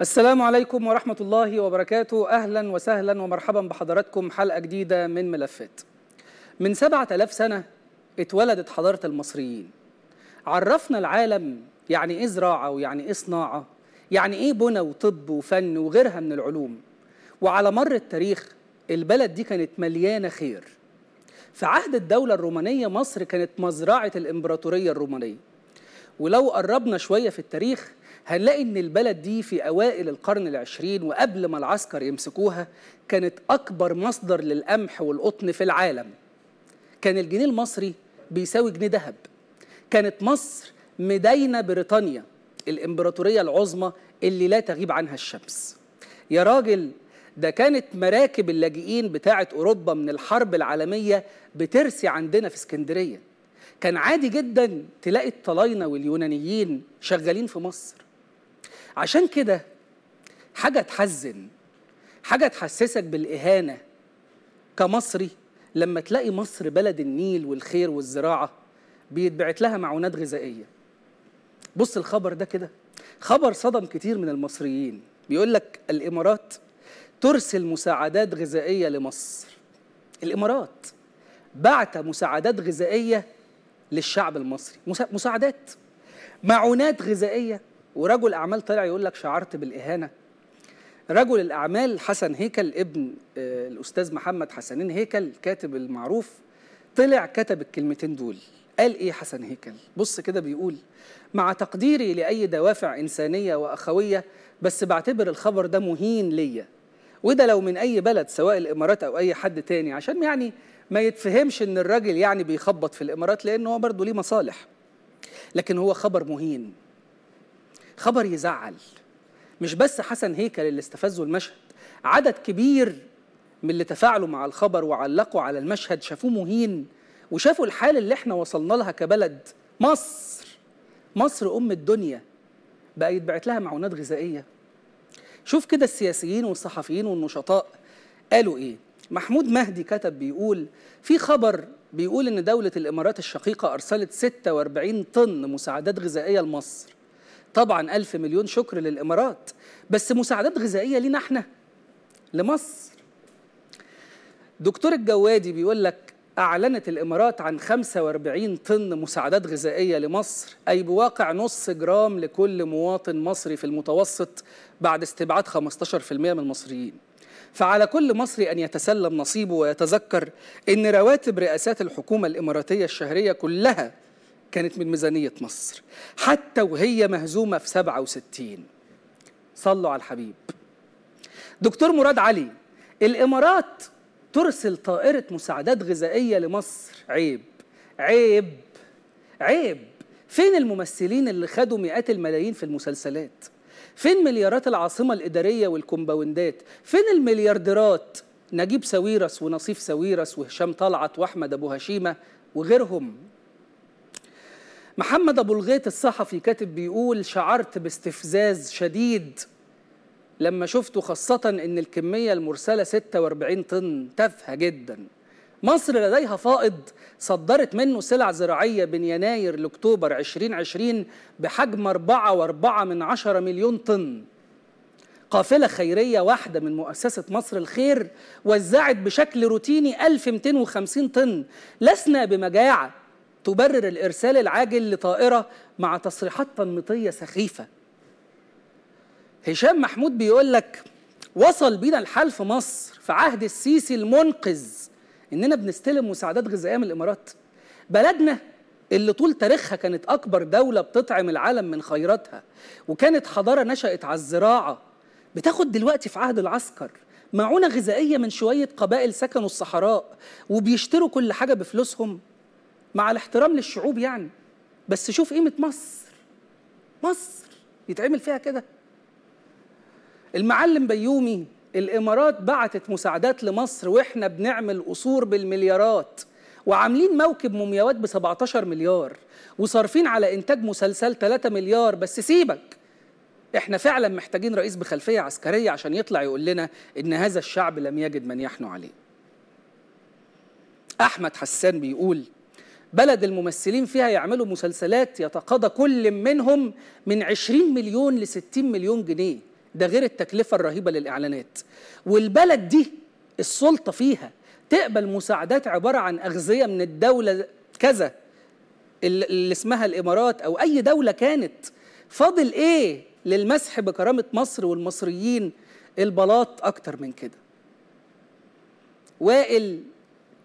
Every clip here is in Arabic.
السلام عليكم ورحمة الله وبركاته أهلا وسهلا ومرحبا بحضراتكم حلقة جديدة من ملفات من 7000 سنة اتولدت حضارة المصريين عرفنا العالم يعني إيه زراعة ويعني إيه صناعة يعني إيه بنى وطب وفن وغيرها من العلوم وعلى مر التاريخ البلد دي كانت مليانة خير في عهد الدولة الرومانية مصر كانت مزرعة الإمبراطورية الرومانية ولو قربنا شوية في التاريخ هنلاقي ان البلد دي في اوائل القرن العشرين وقبل ما العسكر يمسكوها كانت اكبر مصدر للقمح والقطن في العالم كان الجنيه المصري بيساوي جنيه ذهب كانت مصر مداينه بريطانيا الامبراطوريه العظمى اللي لا تغيب عنها الشمس يا راجل ده كانت مراكب اللاجئين بتاعه اوروبا من الحرب العالميه بترسي عندنا في اسكندريه كان عادي جدا تلاقي الطلاينه واليونانيين شغالين في مصر عشان كده حاجة تحزن حاجة تحسسك بالإهانة كمصري لما تلاقي مصر بلد النيل والخير والزراعة بيتبعت لها معونات غذائية بص الخبر ده كده خبر صدم كتير من المصريين بيقول لك الإمارات ترسل مساعدات غذائية لمصر الإمارات بعت مساعدات غذائية للشعب المصري مساعدات معونات غذائية ورجل أعمال طلع يقول لك شعرت بالإهانة رجل الأعمال حسن هيكل ابن آه، الأستاذ محمد حسنين هيكل كاتب المعروف طلع كتب الكلمتين دول قال إيه حسن هيكل بص كده بيقول مع تقديري لأي دوافع إنسانية وأخوية بس بعتبر الخبر ده مهين ليا وده لو من أي بلد سواء الإمارات أو أي حد تاني عشان يعني ما يتفهمش إن الراجل يعني بيخبط في الإمارات لأن هو برضه ليه مصالح لكن هو خبر مهين خبر يزعل مش بس حسن هيكل اللي استفزوا المشهد عدد كبير من اللي تفاعلوا مع الخبر وعلقوا على المشهد شافوه مهين وشافوا الحال اللي احنا وصلنا لها كبلد مصر مصر أم الدنيا بقى يتبعت لها معونات غذائية شوف كده السياسيين والصحفيين والنشطاء قالوا إيه محمود مهدي كتب بيقول في خبر بيقول إن دولة الإمارات الشقيقة أرسلت 46 طن مساعدات غذائية لمصر طبعا ألف مليون شكر للإمارات بس مساعدات غذائية لينا احنا لمصر دكتور الجوادي بيقول لك أعلنت الإمارات عن 45 طن مساعدات غذائية لمصر أي بواقع نص جرام لكل مواطن مصري في المتوسط بعد استبعاد 15% من المصريين فعلى كل مصري أن يتسلم نصيبه ويتذكر أن رواتب رئاسات الحكومة الإماراتية الشهرية كلها كانت من ميزانية مصر حتى وهي مهزومة في 67 صلوا على الحبيب دكتور مراد علي الإمارات ترسل طائرة مساعدات غذائية لمصر عيب عيب عيب فين الممثلين اللي خدوا مئات الملايين في المسلسلات فين مليارات العاصمة الإدارية والكومباوندات فين المليارديرات نجيب ساويرس ونصيف ساويرس وهشام طلعت وأحمد أبو هشيمة وغيرهم محمد أبو الغيط الصحفي كاتب بيقول شعرت باستفزاز شديد لما شفته خاصة أن الكمية المرسلة 46 طن تافهة جدا مصر لديها فائض صدرت منه سلع زراعية بين يناير لأكتوبر 2020 بحجم 4.4 من 10 مليون طن قافلة خيرية واحدة من مؤسسة مصر الخير وزعت بشكل روتيني 1250 طن لسنا بمجاعة تبرر الإرسال العاجل لطائرة مع تصريحات تنميطية سخيفة هشام محمود بيقول لك وصل بينا الحال في مصر في عهد السيسي المنقذ إننا بنستلم مساعدات غذائية من الإمارات بلدنا اللي طول تاريخها كانت أكبر دولة بتطعم العالم من خيراتها وكانت حضارة نشأت على الزراعة بتاخد دلوقتي في عهد العسكر معونة غذائية من شوية قبائل سكنوا الصحراء وبيشتروا كل حاجة بفلوسهم مع الاحترام للشعوب يعني بس شوف قيمه مصر مصر يتعمل فيها كده المعلم بيومي الامارات بعتت مساعدات لمصر واحنا بنعمل قصور بالمليارات وعاملين موكب مومياوات ب 17 مليار وصارفين على انتاج مسلسل 3 مليار بس سيبك احنا فعلا محتاجين رئيس بخلفيه عسكريه عشان يطلع يقول لنا ان هذا الشعب لم يجد من يحنو عليه احمد حسان بيقول بلد الممثلين فيها يعملوا مسلسلات يتقاضى كل منهم من 20 مليون ل 60 مليون جنيه ده غير التكلفة الرهيبة للإعلانات والبلد دي السلطة فيها تقبل مساعدات عبارة عن أغذية من الدولة كذا اللي اسمها الإمارات أو أي دولة كانت فاضل إيه للمسح بكرامة مصر والمصريين البلاط أكتر من كده وائل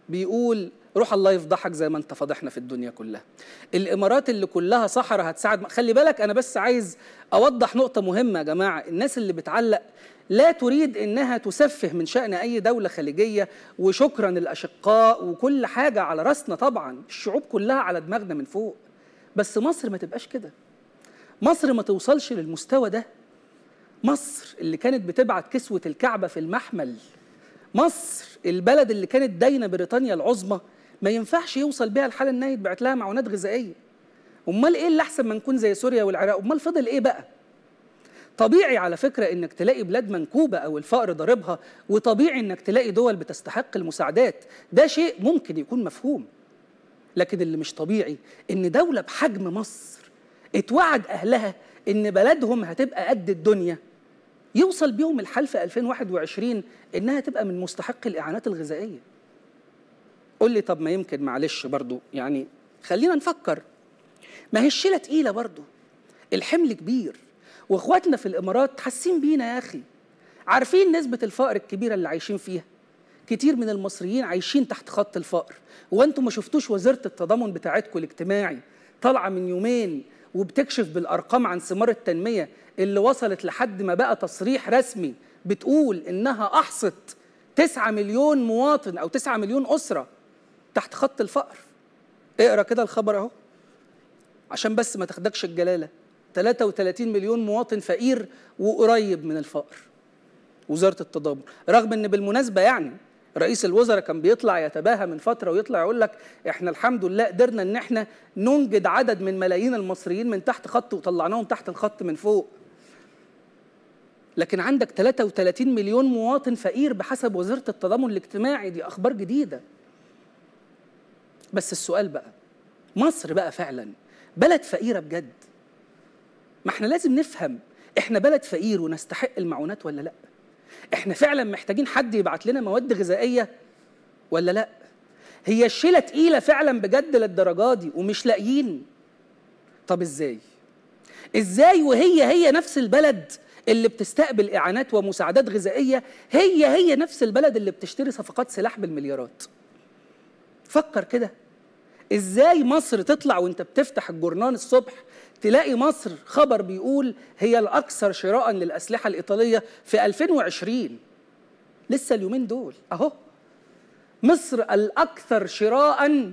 بيقول روح الله يفضحك زي ما انت فضحنا في الدنيا كلها الامارات اللي كلها صحراء هتساعد خلي بالك انا بس عايز اوضح نقطه مهمه يا جماعه الناس اللي بتعلق لا تريد انها تسفه من شان اي دوله خليجيه وشكرا الاشقاء وكل حاجه على راسنا طبعا الشعوب كلها على دماغنا من فوق بس مصر ما تبقاش كده مصر ما توصلش للمستوى ده مصر اللي كانت بتبعت كسوه الكعبه في المحمل مصر البلد اللي كانت داينه بريطانيا العظمى ما ينفعش يوصل بيها الحاله انها يتبعت لها معونات غذائيه امال ايه اللي احسن ما نكون زي سوريا والعراق امال فضل ايه بقى طبيعي على فكرة إنك تلاقي بلاد منكوبة أو الفقر ضاربها وطبيعي إنك تلاقي دول بتستحق المساعدات ده شيء ممكن يكون مفهوم لكن اللي مش طبيعي إن دولة بحجم مصر اتوعد أهلها إن بلدهم هتبقى قد الدنيا يوصل بيهم الحال في 2021 إنها تبقى من مستحق الإعانات الغذائية قول لي طب ما يمكن معلش برضو يعني خلينا نفكر ما هي الشيله تقيله برضو الحمل كبير واخواتنا في الامارات حاسين بينا يا اخي عارفين نسبه الفقر الكبيره اللي عايشين فيها كتير من المصريين عايشين تحت خط الفقر وانتم ما شفتوش وزاره التضامن بتاعتكم الاجتماعي طالعه من يومين وبتكشف بالارقام عن ثمار التنميه اللي وصلت لحد ما بقى تصريح رسمي بتقول انها احصت 9 مليون مواطن او 9 مليون اسره تحت خط الفقر اقرا كده الخبر اهو عشان بس ما تاخدكش الجلاله 33 مليون مواطن فقير وقريب من الفقر وزاره التضامن رغم ان بالمناسبه يعني رئيس الوزراء كان بيطلع يتباهى من فتره ويطلع يقول لك احنا الحمد لله قدرنا ان احنا ننجد عدد من ملايين المصريين من تحت خط وطلعناهم تحت الخط من فوق لكن عندك 33 مليون مواطن فقير بحسب وزاره التضامن الاجتماعي دي اخبار جديده بس السؤال بقى مصر بقى فعلا بلد فقيره بجد ما احنا لازم نفهم احنا بلد فقير ونستحق المعونات ولا لا احنا فعلا محتاجين حد يبعت لنا مواد غذائيه ولا لا هي الشيله تقيله فعلا بجد للدرجه دي ومش لاقيين طب ازاي ازاي وهي هي نفس البلد اللي بتستقبل اعانات ومساعدات غذائيه هي هي نفس البلد اللي بتشتري صفقات سلاح بالمليارات فكر كده ازاي مصر تطلع وانت بتفتح الجورنان الصبح تلاقي مصر خبر بيقول هي الاكثر شراء للاسلحه الايطاليه في 2020 لسه اليومين دول اهو مصر الاكثر شراء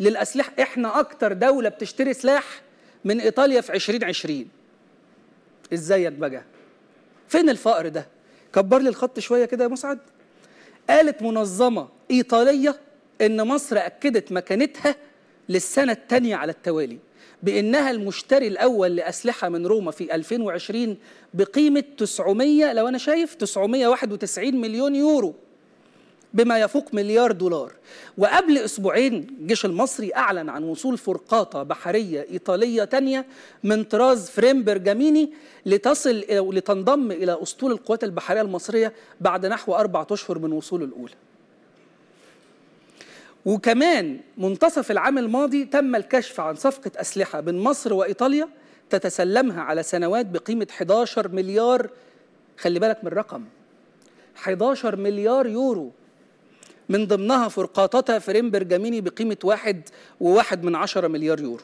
للاسلحه احنا اكثر دوله بتشتري سلاح من ايطاليا في 2020 ازيك بقى فين الفقر ده كبر لي الخط شويه كده يا مسعد قالت منظمه ايطاليه ان مصر اكدت مكانتها للسنه الثانيه على التوالي بانها المشتري الاول لاسلحه من روما في 2020 بقيمه 900 لو انا شايف 991 مليون يورو بما يفوق مليار دولار وقبل أسبوعين الجيش المصري أعلن عن وصول فرقاطة بحرية إيطالية تانية من طراز فريمبر جاميني لتصل لتنضم إلى أسطول القوات البحرية المصرية بعد نحو أربعة أشهر من وصول الأولى وكمان منتصف العام الماضي تم الكشف عن صفقة أسلحة بين مصر وإيطاليا تتسلمها على سنوات بقيمة 11 مليار خلي بالك من الرقم 11 مليار يورو من ضمنها فرقاطة فريم برجاميني بقيمة واحد وواحد من عشرة مليار يورو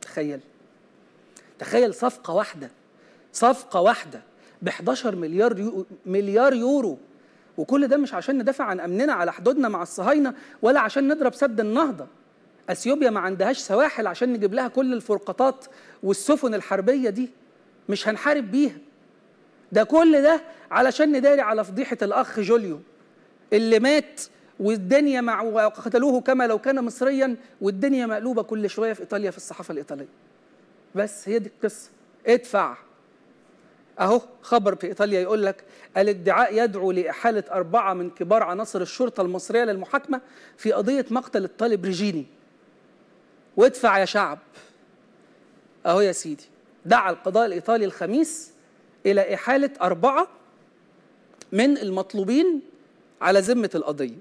تخيل تخيل صفقة واحدة صفقة واحدة ب 11 مليار يو... مليار يورو وكل ده مش عشان ندافع عن امننا على حدودنا مع الصهاينه ولا عشان نضرب سد النهضه اثيوبيا ما عندهاش سواحل عشان نجيب لها كل الفرقاطات والسفن الحربيه دي مش هنحارب بيها ده كل ده علشان نداري على فضيحه الاخ جوليو اللي مات والدنيا مع وقتلوه كما لو كان مصريا والدنيا مقلوبه كل شويه في ايطاليا في الصحافه الايطاليه بس هي دي القصه ادفع اهو خبر في ايطاليا يقول لك الادعاء يدعو لاحاله اربعه من كبار عناصر الشرطه المصريه للمحاكمه في قضيه مقتل الطالب ريجيني وادفع يا شعب اهو يا سيدي دعا القضاء الايطالي الخميس الى احاله اربعه من المطلوبين على ذمه القضيه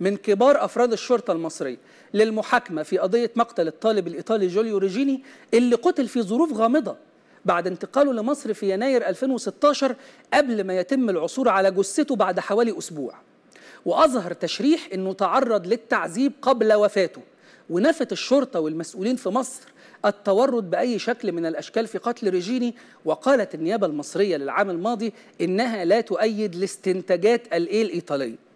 من كبار افراد الشرطه المصريه للمحاكمه في قضيه مقتل الطالب الايطالي جوليو ريجيني اللي قتل في ظروف غامضه بعد انتقاله لمصر في يناير 2016 قبل ما يتم العثور على جثته بعد حوالي أسبوع وأظهر تشريح أنه تعرض للتعذيب قبل وفاته ونفت الشرطة والمسؤولين في مصر التورط بأي شكل من الأشكال في قتل ريجيني وقالت النيابة المصرية للعام الماضي إنها لا تؤيد الاستنتاجات الإيطالية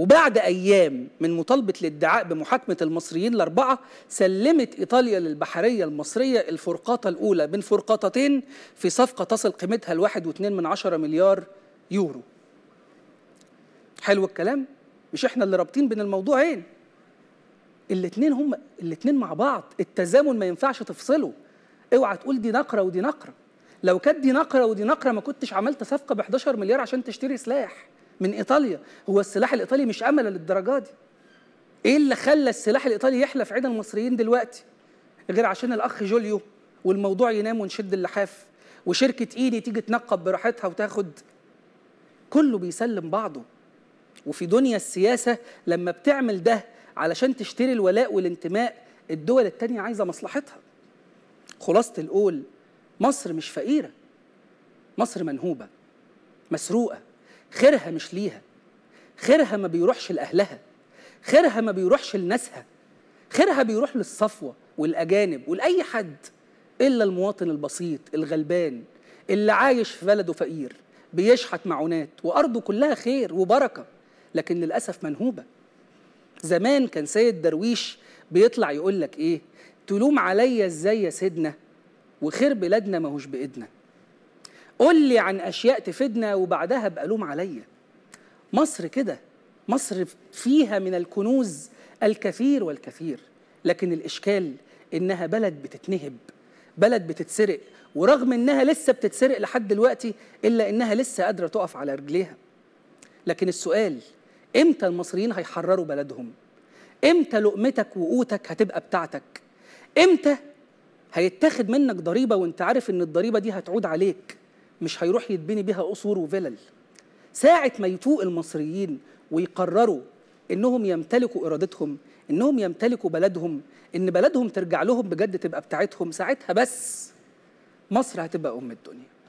وبعد أيام من مطالبة الادعاء بمحاكمة المصريين الأربعة سلمت إيطاليا للبحرية المصرية الفرقاطة الأولى بين فرقاطتين في صفقة تصل قيمتها الواحد واثنين من عشرة مليار يورو حلو الكلام مش احنا اللي رابطين بين الموضوعين الاثنين هم الاثنين مع بعض التزامن ما ينفعش تفصله اوعى تقول دي نقره ودي نقره لو كانت دي نقره ودي نقره ما كنتش عملت صفقه ب 11 مليار عشان تشتري سلاح من ايطاليا هو السلاح الايطالي مش امل للدرجه دي ايه اللي خلى السلاح الايطالي يحلف عين المصريين دلوقتي غير عشان الاخ جوليو والموضوع ينام ونشد اللحاف وشركه ايدي تيجي تنقب براحتها وتاخد كله بيسلم بعضه وفي دنيا السياسه لما بتعمل ده علشان تشتري الولاء والانتماء الدول التانية عايزه مصلحتها خلاصه القول مصر مش فقيره مصر منهوبه مسروقه خيرها مش ليها خيرها ما بيروحش لأهلها خيرها ما بيروحش لناسها خيرها بيروح للصفوة والأجانب ولأي حد إلا المواطن البسيط الغلبان اللي عايش في بلده فقير بيشحت معونات وأرضه كلها خير وبركة لكن للأسف منهوبة زمان كان سيد درويش بيطلع يقول لك إيه تلوم عليا إزاي يا سيدنا وخير بلادنا ماهوش بإيدنا قول لي عن أشياء تفيدنا وبعدها بألوم عليا مصر كده مصر فيها من الكنوز الكثير والكثير لكن الإشكال إنها بلد بتتنهب بلد بتتسرق ورغم إنها لسه بتتسرق لحد دلوقتي إلا إنها لسه قادرة تقف على رجليها لكن السؤال إمتى المصريين هيحرروا بلدهم؟ إمتى لقمتك وقوتك هتبقى بتاعتك؟ إمتى هيتاخد منك ضريبة وإنت عارف إن الضريبة دي هتعود عليك؟ مش هيروح يتبني بيها قصور وفلل ساعة ما يفوق المصريين ويقرروا انهم يمتلكوا ارادتهم انهم يمتلكوا بلدهم ان بلدهم ترجع لهم بجد تبقى بتاعتهم ساعتها بس مصر هتبقى ام الدنيا